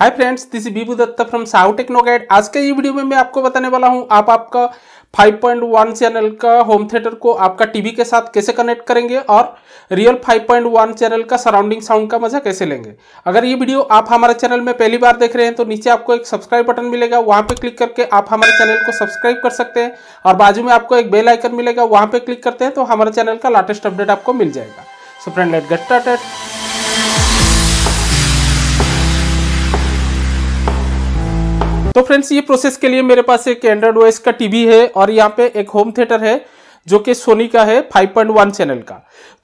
hi friends this is Bibu Dutta from Sahu techno guide आज के ये वीडियो में मैं आपको बताने वाला हूँ आप आपका 5.1 चैनल का होम थिएटर को आपका टीवी के साथ कैसे कनेक्ट करेंगे और रियल 5.1 चैनल का सराउंडिंग साउंड का मजा कैसे लेंगे अगर ये वीडियो आप हमारे चैनल में पहली बार देख रहे हैं तो नीचे आपको एक सब्सक्राइब बटन मिलेगा वहाँ पे क्लिक करके आप हमारे चैनल को सब्सक्राइब कर सकते हैं और बाजू में आपको एक बेल आइकन मिलेगा वहां पर क्लिक करते हैं तो हमारे चैनल का लाटेस्ट अपडेट आपको मिल जाएगा so friend let get started तो फ्रेंड्स ये प्रोसेस के लिए मेरे पास एक एंड्रॉइड ओएस का टीवी है और यहाँ पे एक होम थिएटर है जो कि सोनी का है 5.1 चैनल का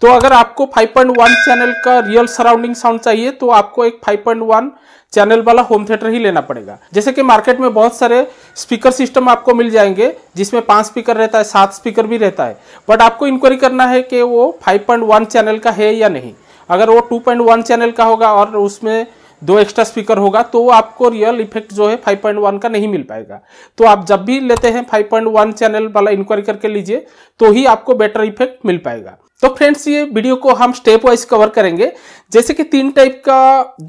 तो अगर आपको 5.1 चैनल का रियल सराउंडिंग साउंड चाहिए तो आपको एक 5.1 चैनल वाला होम थिएटर ही लेना पड़ेगा जैसे कि मार्केट में बहुत सारे स्पीकर सिस्टम आपको मिल जाएंगे जिसमें पांच स्पीकर रहता है सात स्पीकर भी रहता है बट आपको इंक्वायरी करना है कि वो 5.1 चैनल का है या नहीं अगर वो 2.1 चैनल का होगा और उसमें दो एक्स्ट्रा स्पीकर होगा तो आपको रियल इफेक्ट जो है 5.1 का नहीं मिल पाएगा तो आप जब भी लेते हैं 5.1 चैनल वाला इंक्वायरी करके लीजिए तो ही आपको बेटर इफेक्ट मिल पाएगा तो फ्रेंड्स ये वीडियो को हम स्टेप वाइज कवर करेंगे जैसे कि तीन टाइप का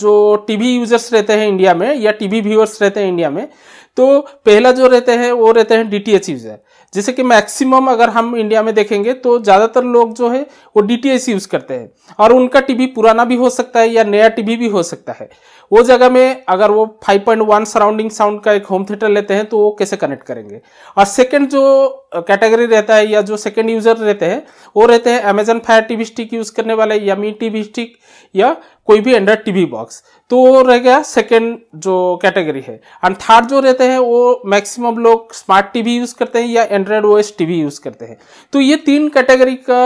जो टीवी यूजर्स रहते हैं इंडिया में या टीवी व्यूअर्स रहते हैं इंडिया में तो पहला जो रहते हैं वो रहते हैं डीटीएच यूजर जैसे कि मैक्सिमम अगर हम इंडिया में देखेंगे तो ज़्यादातर लोग जो है वो डी यूज़ करते हैं और उनका टीवी पुराना भी हो सकता है या नया टीवी भी हो सकता है वो जगह में अगर वो 5.1 सराउंडिंग साउंड का एक होम थिएटर लेते हैं तो वो कैसे कनेक्ट करेंगे और सेकेंड जो कैटेगरी रहता है या जो सेकेंड यूज़र रहते हैं वो रहते हैं Amazon fire T stick use करने वाले या मी टी स्टिक या कोई भी अंडर टीवी बॉक्स तो वो रह गया सेकेंड जो कैटेगरी है एंड थर्ड जो रहते हैं वो मैक्सिमम लोग स्मार्ट टीवी यूज़ करते हैं या एंड्रॉयड ओएस टीवी यूज़ करते हैं तो ये तीन कैटेगरी का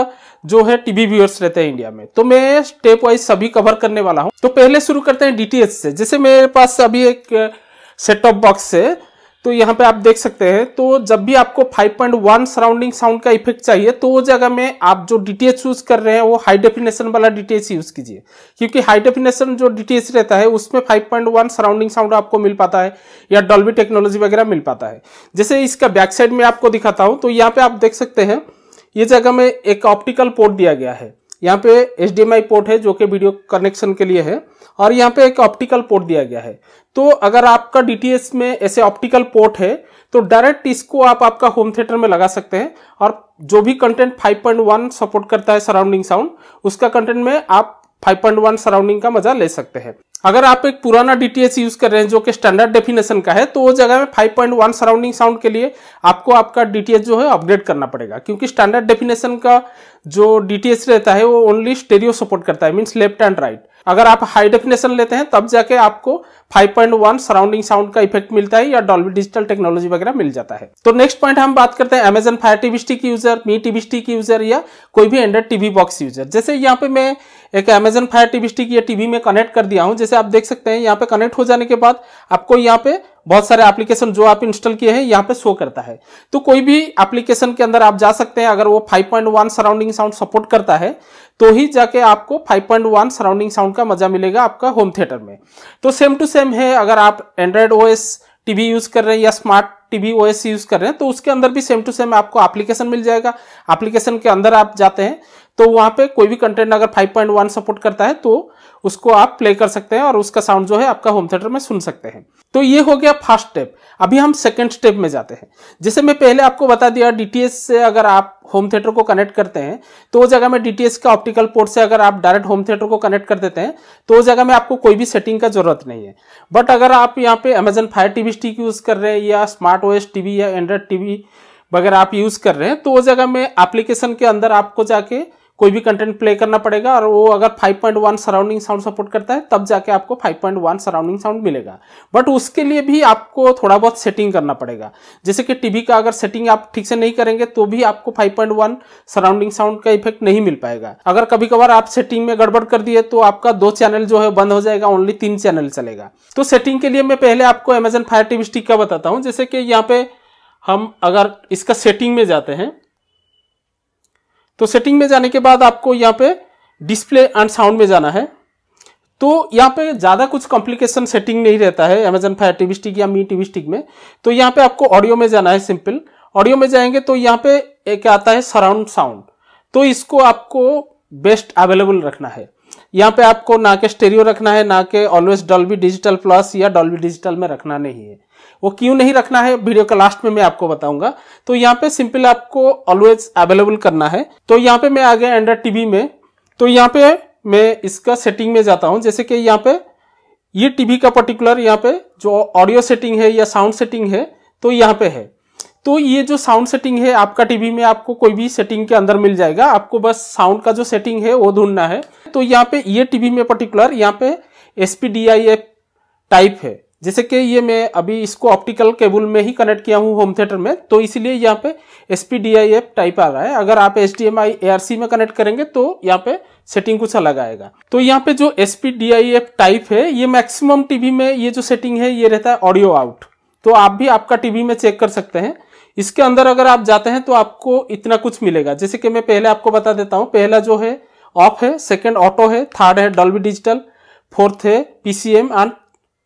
जो है टीवी व्यूअर्स रहते हैं इंडिया में तो मैं स्टेप वाइज सभी कवर करने वाला हूँ तो पहले शुरू करते हैं डी से जैसे मेरे पास अभी एक सेट टॉप बॉक्स है तो यहाँ पे आप देख सकते हैं तो जब भी आपको 5.1 सराउंडिंग साउंड का इफेक्ट चाहिए तो वो जगह में आप जो डीटीएच यूज कर रहे हैं वो हाई डेफिनेशन वाला डीटीएच यूज कीजिए क्योंकि हाई डेफिनेशन जो डीटीएच रहता है उसमें 5.1 सराउंडिंग साउंड आपको मिल पाता है या डॉल्बी टेक्नोलॉजी वगैरह मिल पाता है जैसे इसका बैक साइड में आपको दिखाता हूँ तो यहाँ पे आप देख सकते हैं ये जगह में एक ऑप्टिकल पोर्ट दिया गया है यहाँ पे एच पोर्ट है जो कि वीडियो कनेक्शन के लिए है और यहाँ पे एक ऑप्टिकल पोर्ट दिया गया है तो अगर आपका डी में ऐसे ऑप्टिकल पोर्ट है तो डायरेक्ट इसको आप आपका होम थिएटर में लगा सकते हैं और जो भी कंटेंट 5.1 सपोर्ट करता है सराउंडिंग साउंड उसका कंटेंट में आप 5.1 सराउंडिंग का मजा ले सकते हैं अगर आप एक पुराना डी यूज कर रहे हैं जो कि स्टैंडर्ड डेफिनेशन का है तो वो जगह में 5.1 सराउंडिंग साउंड के लिए आपको आपका डी जो है अपग्रेड करना पड़ेगा क्योंकि स्टैंडर्ड डेफिनेशन का जो डी रहता है वो ओनली स्टेरियो सपोर्ट करता है मीन्स लेफ्ट एंड राइट अगर आप हाई डेफिनेशन लेते हैं तब जाके आपको 5.1 सराउंडिंग साउंड का इफेक्ट मिलता है या डॉल्बी डिजिटल टेक्नोलॉजी वगैरह मिल जाता है तो नेक्स्ट पॉइंट हम बात करते हैं Amazon fire TV stick user Mi TV stick user या कोई भी एंड्रॉइड टीवी बॉक्स यूजर जैसे यहाँ पे मैं एक अमेजन फायर टीवी स्टिक या टीवी में कनेक्ट कर दिया हूँ जैसे आप देख सकते हैं यहाँ पे कनेक्ट हो जाने के बाद आपको यहाँ पे बहुत सारे एप्लीकेशन जो आप इंस्टॉल किए हैं यहाँ पे शो करता है तो कोई भी एप्लीकेशन के अंदर आप जा सकते हैं अगर वो 5.1 सराउंडिंग साउंड सपोर्ट करता है तो ही जाके आपको 5.1 सराउंडिंग साउंड का मजा मिलेगा आपका होम थिएटर में तो सेम टू सेम है अगर आप एंड्रॉयड ओएस टीवी यूज कर रहे हैं या स्मार्ट टीवी ओएस यूज कर रहे हैं तो उसके अंदर भी सेम टू सेम आपको एप्लीकेशन मिल जाएगा एप्लीकेशन के अंदर आप जाते हैं तो वहां पे कोई भी कंटेंट अगर 5.1 सपोर्ट करता है तो उसको आप प्ले कर सकते हैं और उसका साउंड जो है आपका होम थिएटर में सुन सकते हैं तो ये हो गया फर्स्ट स्टेप अभी हम सेकंड स्टेप में जाते हैं जैसे मैं पहले आपको बता दिया डीटीएस से अगर आप होम थिएटर को कनेक्ट करते हैं तो वो जगह में डीटीएस का ऑप्टिकल पोर्ट से अगर आप डायरेक्ट होम थिएटर को कनेक्ट कर देते हैं तो वो जगह में आपको कोई भी सेटिंग का जरूरत नहीं है बट अगर आप यहाँ पे Amazon fire TV stick use कर रहे हैं या स्मार्ट ओएस टीवी या एंड्रॉयड टीवी वगैरह आप यूज कर रहे हैं तो वो जगह में एप्लीकेशन के अंदर आपको जाके कोई भी कंटेंट प्ले करना पड़ेगा और वो अगर 5.1 सराउंडिंग साउंड सपोर्ट करता है तब जाके आपको 5.1 सराउंडिंग साउंड मिलेगा बट उसके लिए भी आपको थोड़ा बहुत सेटिंग करना पड़ेगा जैसे कि टीवी का अगर सेटिंग आप ठीक से नहीं करेंगे तो भी आपको 5.1 सराउंडिंग साउंड का इफेक्ट नहीं मिल पाएगा अगर कभी कभार आप सेटिंग में गड़बड़ कर दिए तो आपका दो चैनल जो है बंद हो जाएगा ओनली तीन चैनल चलेगा तो सेटिंग के लिए मैं पहले आपको अमेजन फायर टीवी स्टिक का बताता हूँ जैसे कि यहाँ पे हम अगर इसका सेटिंग में जाते हैं तो सेटिंग में जाने के बाद आपको यहाँ पे डिस्प्ले एंड साउंड में जाना है तो यहाँ पे ज़्यादा कुछ कॉम्प्लिकेशन सेटिंग नहीं रहता है अमेजन फायर टीवी स्टिक या मी टीवी स्टिक में तो यहाँ पे आपको ऑडियो में जाना है सिंपल ऑडियो में जाएंगे तो यहाँ पे एक आता है सराउंड साउंड तो इसको आपको बेस्ट अवेलेबल रखना है यहाँ पे आपको ना के स्टेरियो रखना है ना के ऑलवेज डॉल्बी डिजिटल प्लस या डॉल्बी डिजिटल में रखना नहीं है वो क्यों नहीं रखना है वीडियो का लास्ट में मैं आपको बताऊंगा तो यहाँ पे सिंपल आपको ऑलवेज अवेलेबल करना है तो यहाँ पे मैं आ गया एंड्रॉइड टीवी में तो यहाँ पे मैं इसका सेटिंग में जाता हूँ जैसे कि यहाँ पे ये टीवी का पर्टिकुलर यहाँ पे जो ऑडियो सेटिंग है या साउंड सेटिंग है तो यहाँ पे है तो ये जो साउंड सेटिंग है आपका टीवी में आपको कोई भी सेटिंग के अंदर मिल जाएगा आपको बस साउंड का जो सेटिंग है वो ढूंढना है तो यहाँ पे ये टीवी में पर्टिकुलर यहाँ पे एस टाइप है जैसे कि ये मैं अभी इसको ऑप्टिकल केबल में ही कनेक्ट किया हूँ होम थिएटर में तो इसलिए यहाँ पे S P D I F type आ रहा है अगर आप H D M I A R C में कनेक्ट करेंगे तो यहाँ पे सेटिंग कुछ अलग आएगा तो यहाँ पे जो S P D I F type है ये मैक्सिमम टीवी में ये जो सेटिंग है ये रहता है ऑडियो आउट तो आप भी आपका टीवी में चेक कर सकते हैं इसके अंदर अगर आप जाते हैं तो आपको इतना कुछ मिलेगा जैसे कि मैं पहले आपको बता देता हूँ पहला जो है ऑफ है सेकेंड ऑटो है थर्ड है डॉल्बी डिजिटल फोर्थ है पीसीएम एंड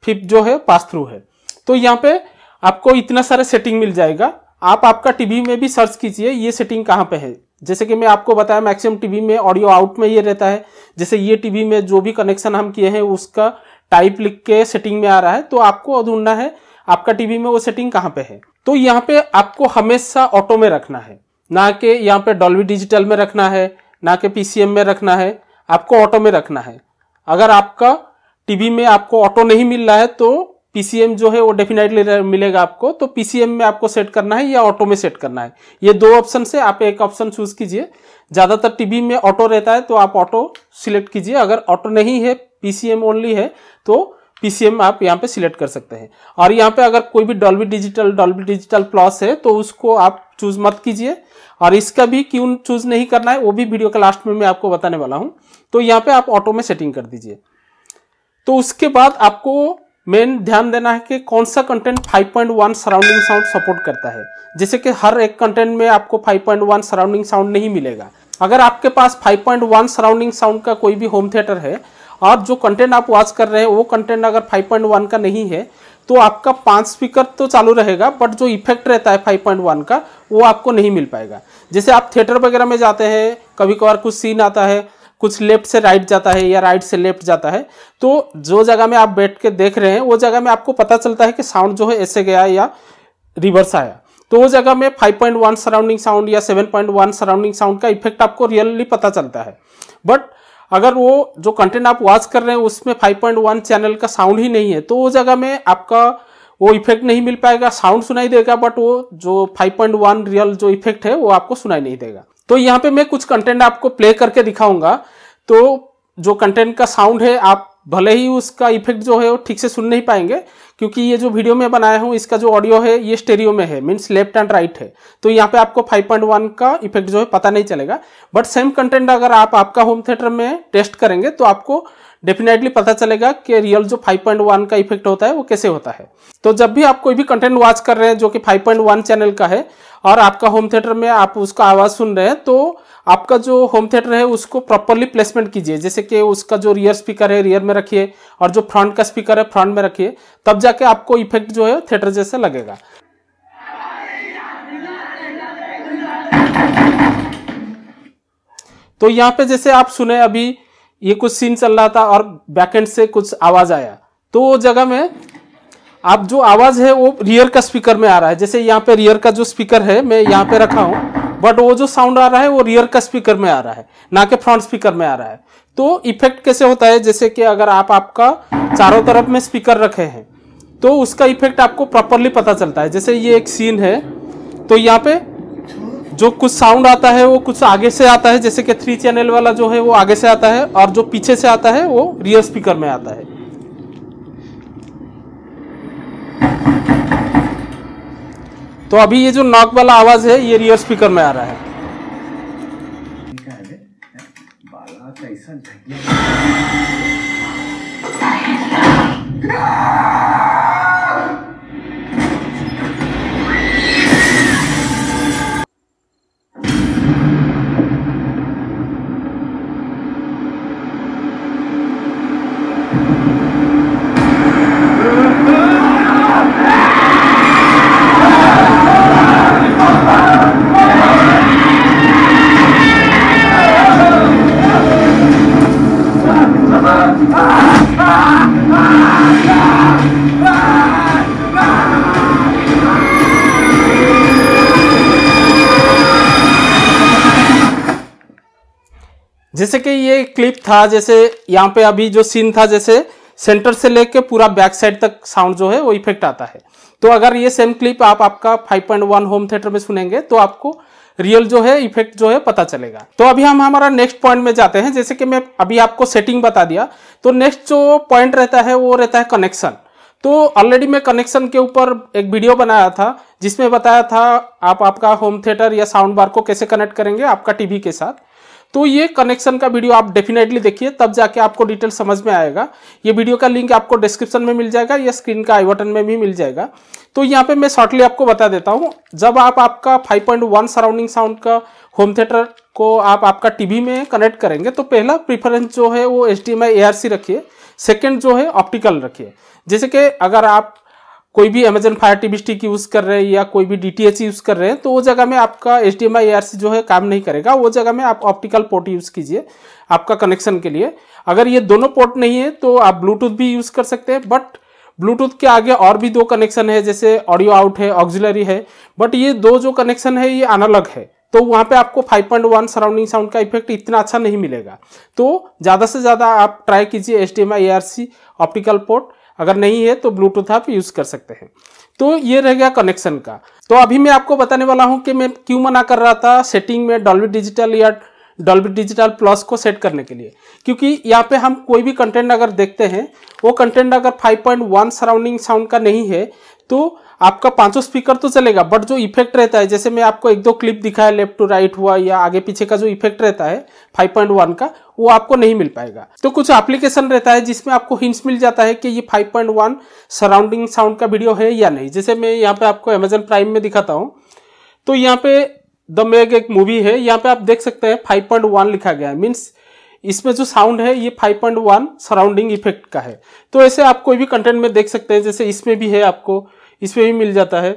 फिफ्थ जो है पास थ्रू है तो यहाँ पे आपको इतना सारा सेटिंग मिल जाएगा आप आपका टीवी में भी सर्च कीजिए ये सेटिंग कहाँ पे है जैसे कि मैं आपको बताया मैक्सिमम टीवी में ऑडियो आउट में ये रहता है जैसे ये टीवी में जो भी कनेक्शन हम किए हैं उसका टाइप लिख के सेटिंग में आ रहा है तो आपको ढूंढना है आपका टीवी में वो सेटिंग कहाँ पे है तो यहाँ पे आपको हमेशा ऑटो में रखना है ना कि यहाँ पे डॉल्वी डिजिटल में रखना है ना कि पीसीएम में रखना है आपको ऑटो में रखना है अगर आपका टीवी में आपको ऑटो नहीं मिल रहा है तो पीसीएम जो है वो डेफिनेटली मिलेगा आपको तो पीसीएम में आपको सेट करना है या ऑटो में सेट करना है ये दो ऑप्शन से आप एक ऑप्शन चूज कीजिए ज़्यादातर टीवी में ऑटो रहता है तो आप ऑटो सिलेक्ट कीजिए अगर ऑटो नहीं है पीसीएम ओनली है तो पीसीएम आप यहाँ पे सिलेक्ट कर सकते हैं और यहाँ पे अगर कोई भी Dolby digital Dolby digital plus है तो उसको आप चूज मत कीजिए और इसका भी क्यों चूज नहीं करना है वो भी वीडियो के लास्ट में मैं आपको बताने वाला हूँ तो यहाँ पे आप ऑटो में सेटिंग कर दीजिए तो उसके बाद आपको मेन ध्यान देना है कि कौन सा कंटेंट 5.1 सराउंडिंग साउंड सपोर्ट करता है जैसे कि हर एक कंटेंट में आपको 5.1 सराउंडिंग साउंड नहीं मिलेगा अगर आपके पास 5.1 सराउंडिंग साउंड का कोई भी होम थिएटर है और जो कंटेंट आप वॉच कर रहे हैं वो कंटेंट अगर 5.1 का नहीं है तो आपका पांच स्पीकर तो चालू रहेगा बट जो इफेक्ट रहता है फाइव का वो आपको नहीं मिल पाएगा जैसे आप थिएटर वगैरह में जाते हैं कभी कभार कुछ सीन आता है कुछ लेफ्ट से राइट जाता है या राइट से लेफ्ट जाता है तो जो जगह में आप बैठ के देख रहे हैं वो जगह में आपको पता चलता है कि साउंड जो है ऐसे गया या रिवर्स आया तो वो जगह में 5.1 सराउंडिंग साउंड या 7.1 सराउंडिंग साउंड का इफेक्ट आपको रियली पता चलता है बट अगर वो जो कंटेंट आप वॉच कर रहे हैं उसमें वन चैनल का साउंड ही नहीं है तो वो जगह में आपका वो इफेक्ट नहीं मिल पाएगा साउंड सुनाई देगा बट वो जो 5.1 रियल जो इफेक्ट है वो आपको सुनाई नहीं देगा तो यहाँ पे मैं कुछ कंटेंट आपको प्ले करके दिखाऊंगा तो जो कंटेंट का साउंड है आप भले ही उसका इफेक्ट जो है वो ठीक से सुन नहीं पाएंगे क्योंकि ये जो वीडियो मैं बनाया हूँ इसका जो ऑडियो है ये स्टेरियो में है मीन्स लेफ्ट एंड राइट है तो यहाँ पे आपको 5.1 का इफेक्ट जो है पता नहीं चलेगा बट सेम कंटेंट अगर आप आपका होम थिएटर में टेस्ट करेंगे तो आपको डेफिनेटली पता चलेगा कि रियल जो 5.1 का इफेक्ट होता है वो कैसे होता है तो जब भी आप कोई भी कंटेंट वॉच कर रहे हैं जो कि 5.1 चैनल का है और आपका होम थिएटर में आप उसका आवाज़ सुन रहे हैं तो आपका जो होम थिएटर है उसको प्रॉपरली प्लेसमेंट कीजिए जैसे कि उसका जो रियर स्पीकर है रियर में रखिए और जो फ्रंट का स्पीकर है फ्रंट में रखिए तब जाके आपको इफेक्ट जो है थिएटर जैसे लगेगा तो यहाँ पे जैसे आप सुने अभी ये कुछ सीन चल रहा था और बैकेंड से कुछ आवाज आया तो वो जगह में आप जो आवाज है वो रियर का स्पीकर में आ रहा है जैसे यहाँ पे रियर का जो स्पीकर है मैं यहाँ पे रखा हूँ बट वो जो साउंड आ रहा है वो रियर का स्पीकर में आ रहा है ना कि फ्रंट स्पीकर में आ रहा है तो इफेक्ट कैसे होता है जैसे कि अगर आप आपका चारों तरफ में स्पीकर रखे हैं तो उसका इफेक्ट आपको प्रॉपरली पता चलता है जैसे ये एक सीन है तो यहाँ पे जो कुछ साउंड आता है वो कुछ आगे से आता है जैसे कि थ्री चैनल वाला जो है वो आगे से आता है और जो पीछे से आता है वो रियर स्पीकर में आता है तो अभी ये जो नॉक वाला आवाज़ है ये रियर स्पीकर में आ रहा है कैसा जैसे कि ये क्लिप था जैसे यहाँ पे अभी जो सीन था जैसे सेंटर से लेके पूरा बैक साइड तक साउंड जो है वो इफेक्ट आता है तो अगर ये सेम क्लिप आप आपका 5.1 होम थिएटर में सुनेंगे तो आपको रियल जो है इफेक्ट जो है पता चलेगा तो अभी हम हमारा नेक्स्ट पॉइंट में जाते हैं जैसे कि मैं अभी आपको सेटिंग बता दिया तो नेक्स्ट जो पॉइंट रहता है वो रहता है कनेक्शन तो ऑलरेडी मैं कनेक्शन के ऊपर एक वीडियो बनाया था जिसमें बताया था आप आपका होम थिएटर या साउंड बार को कैसे कनेक्ट करेंगे आपका टीवी के साथ तो ये कनेक्शन का वीडियो आप डेफिनेटली देखिए तब जाके आपको डिटेल समझ में आएगा ये वीडियो का लिंक आपको डिस्क्रिप्शन में मिल जाएगा या स्क्रीन का आई बटन में भी मिल जाएगा तो यहाँ पे मैं शॉर्टली आपको बता देता हूँ जब आप आपका 5.1 सराउंडिंग साउंड का होम थिएटर को आप आपका टीवी में कनेक्ट करेंगे तो पहला प्रिफरेंस जो है वो एच डी रखिए सेकेंड जो है ऑप्टिकल रखिए जैसे कि अगर आप कोई भी Amazon fire TV stick use कर रहे हैं या कोई भी डी यूज़ कर रहे हैं तो वो जगह में आपका एच डी जो है काम नहीं करेगा वो जगह में आप ऑप्टिकल पोर्ट यूज़ कीजिए आपका कनेक्शन के लिए अगर ये दोनों पोर्ट नहीं है तो आप ब्लूटूथ भी यूज़ कर सकते हैं बट ब्लूटूथ के आगे और भी दो कनेक्शन है जैसे ऑडियो आउट है ऑक्जिलरी है बट ये दो जो कनेक्शन है ये अनलग है तो वहाँ पे आपको 5.1 सराउंडिंग साउंड का इफेक्ट इतना अच्छा नहीं मिलेगा तो ज़्यादा से ज़्यादा आप ट्राई कीजिए एच डी ऑप्टिकल पोर्ट अगर नहीं है तो ब्लूटूथ आप यूज़ कर सकते हैं तो ये रह गया कनेक्शन का तो अभी मैं आपको बताने वाला हूँ कि मैं क्यों मना कर रहा था सेटिंग में डॉल्बी डिजिटल या डॉल्बी डिजिटल प्लस को सेट करने के लिए क्योंकि यहाँ पे हम कोई भी कंटेंट अगर देखते हैं वो कंटेंट अगर 5.1 सराउंडिंग साउंड का नहीं है तो आपका पांचों स्पीकर तो चलेगा बट जो इफेक्ट रहता है जैसे मैं आपको एक दो क्लिप दिखाया लेफ्ट टू राइट हुआ या आगे पीछे का जो इफेक्ट रहता है 5.1 का वो आपको नहीं मिल पाएगा तो कुछ एप्लीकेशन रहता है जिसमें आपको हिंस मिल जाता है कि ये 5.1 सराउंडिंग साउंड का वीडियो है या नहीं जैसे मैं यहाँ पे आपको अमेजन प्राइम में दिखाता हूँ तो यहाँ पे द मेग एक मूवी है यहाँ पे आप देख सकते हैं वन लिखा गया है मीन्स इसमें जो साउंड है ये 5.1 सराउंडिंग इफेक्ट का है तो ऐसे आप कोई भी कंटेंट में देख सकते हैं जैसे इसमें भी है आपको इसमें भी मिल जाता है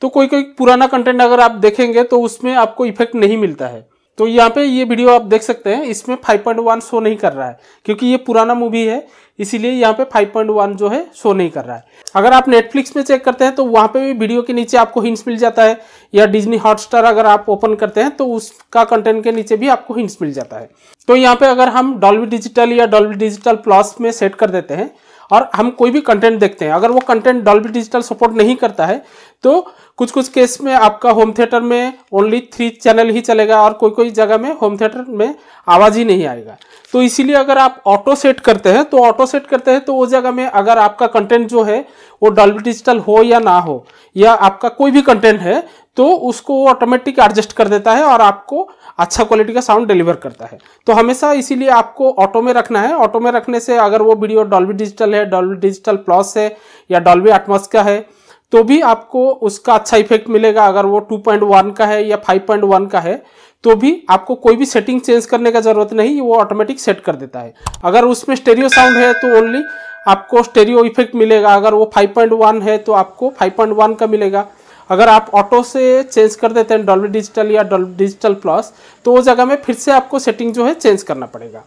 तो कोई कोई पुराना कंटेंट अगर आप देखेंगे तो उसमें आपको इफेक्ट नहीं मिलता है तो यहाँ पे ये वीडियो आप देख सकते हैं इसमें 5.1 शो नहीं कर रहा है क्योंकि ये पुराना मूवी है इसीलिए यहाँ पे 5.1 जो है शो नहीं कर रहा है अगर आप नेटफ्लिक्स में चेक करते हैं तो वहाँ पे भी वीडियो के नीचे आपको हिंट्स मिल जाता है या डिजनी हॉटस्टार अगर आप ओपन करते हैं तो उसका कंटेंट के नीचे भी आपको हिंट्स मिल जाता है तो यहाँ पे अगर हम डॉल्वी डिजिटल या डॉल्वी डिजिटल प्लस में सेट कर देते हैं और हम कोई भी कंटेंट देखते हैं अगर वो कंटेंट डॉल्बी डिजिटल सपोर्ट नहीं करता है तो कुछ कुछ केस में आपका होम थिएटर में ओनली थ्री चैनल ही चलेगा और कोई कोई जगह में होम थिएटर में आवाज़ ही नहीं आएगा तो इसीलिए अगर आप ऑटो सेट करते हैं तो ऑटो सेट करते हैं तो वो जगह में अगर आपका कंटेंट जो है वो डॉल्बी डिजिटल हो या ना हो या आपका कोई भी कंटेंट है तो उसको वो ऑटोमेटिक एडजस्ट कर देता है और आपको अच्छा क्वालिटी का साउंड डिलीवर करता है तो हमेशा इसीलिए आपको ऑटो में रखना है ऑटो में रखने से अगर वो वीडियो डॉल्बी डिजिटल है डॉल्बी डिजिटल प्लस है या डॉल्बी एटमॉस का है तो भी आपको उसका अच्छा इफेक्ट मिलेगा अगर वो 2.1 का है या 5.1 का है तो भी आपको कोई भी सेटिंग चेंज करने का ज़रूरत नहीं वो ऑटोमेटिक सेट कर देता है अगर उसमें स्टेरियो साउंड है तो ओनली आपको स्टेरियो इफेक्ट मिलेगा अगर वो 5.1 है तो आपको 5.1 का मिलेगा अगर आप ऑटो से चेंज कर देते हैं डॉल्बी डिजिटल या डॉल्बी डिजिटल प्लस तो वो जगह में फिर से आपको सेटिंग जो है चेंज करना पड़ेगा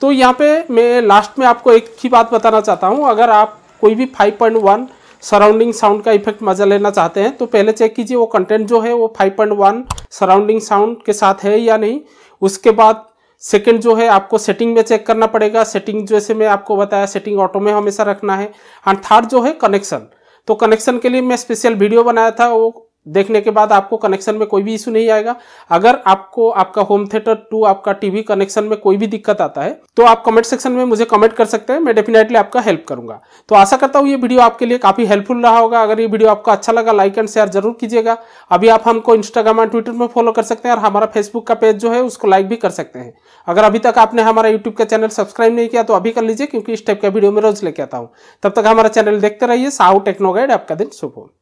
तो यहाँ पे मैं लास्ट में आपको एक ही बात बताना चाहता हूँ अगर आप कोई भी 5.1 सराउंडिंग साउंड का इफेक्ट मजा लेना चाहते हैं तो पहले चेक कीजिए वो कंटेंट जो है वो फाइव सराउंडिंग साउंड के साथ है या नहीं उसके बाद सेकेंड जो है आपको सेटिंग में चेक करना पड़ेगा सेटिंग जैसे मैं आपको बताया सेटिंग ऑटो में हमेशा रखना है एंड थर्ड जो है कनेक्शन तो कनेक्शन के लिए मैं स्पेशल वीडियो बनाया था वो देखने के बाद आपको कनेक्शन में कोई भी इशू नहीं आएगा अगर आपको आपका होम थिएटर टू आपका टीवी कनेक्शन में कोई भी दिक्कत आता है तो आप कमेंट सेक्शन में मुझे कमेंट कर सकते हैं मैं डेफिनेटली आपका हेल्प करूंगा तो आशा करता हूँ ये वीडियो आपके लिए काफी हेल्पफुल रहा होगा अगर ये वीडियो आपको अच्छा लगा लाइक एंड शेयर जरूर कीजिएगा अभी आप हमको इंस्टाग्राम एंड ट्विटर में फॉलो कर सकते हैं और हमारा फेसबुक का पेज जो है उसको लाइक भी कर सकते हैं अगर अभी तक आपने हमारा यूट्यूब का चैनल सब्सक्राइब नहीं किया तो अभी कर लीजिए क्योंकि इस टाइप का वीडियो मैं रोज लेके आता हूँ तब तक हमारा चैनल देखते रहिए साहू टेक्नोगाइड आपका दिन शुभ हो